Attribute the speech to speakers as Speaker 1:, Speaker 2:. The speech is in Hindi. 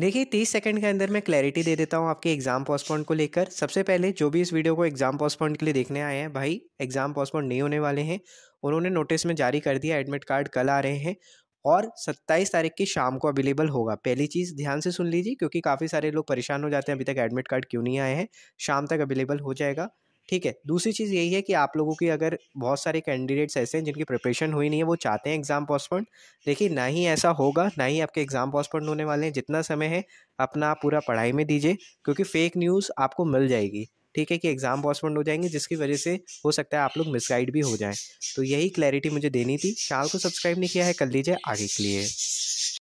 Speaker 1: देखिए तीस सेकंड के अंदर मैं क्लैरिटी दे देता हूँ आपके एग्ज़ाम पोस्टपोन को लेकर सबसे पहले जो भी इस वीडियो को एग्ज़ाम पोस्टपोन के लिए देखने आए हैं भाई एग्ज़ाम पोस्टपोन नहीं होने वाले हैं उन्होंने नोटिस में जारी कर दिया एडमिट कार्ड कल आ रहे हैं और 27 तारीख की शाम को अवेलेबल होगा पहली चीज़ ध्यान से सुन लीजिए क्योंकि काफ़ी सारे लोग परेशान हो जाते हैं अभी तक एडमिट कार्ड क्यों नहीं आए हैं शाम तक अवेलेबल हो जाएगा ठीक है दूसरी चीज़ यही है कि आप लोगों की अगर बहुत सारे कैंडिडेट्स ऐसे हैं जिनकी प्रिपरेशन हुई नहीं है वो चाहते हैं एग्ज़ाम पोस्टपोन देखिए ना ही ऐसा होगा ना ही आपके एग्ज़ाम पोस्टपोन होने वाले हैं जितना समय है अपना आप पूरा पढ़ाई में दीजिए क्योंकि फ़ेक न्यूज़ आपको मिल जाएगी ठीक है कि एग्ज़ाम पोस्टपोन हो जाएंगे जिसकी वजह से हो सकता है आप लोग मिसगाइड भी हो जाएँ तो यही क्लैरिटी मुझे देनी थी चैनल को सब्सक्राइब नहीं किया है कर लीजिए आगे के लिए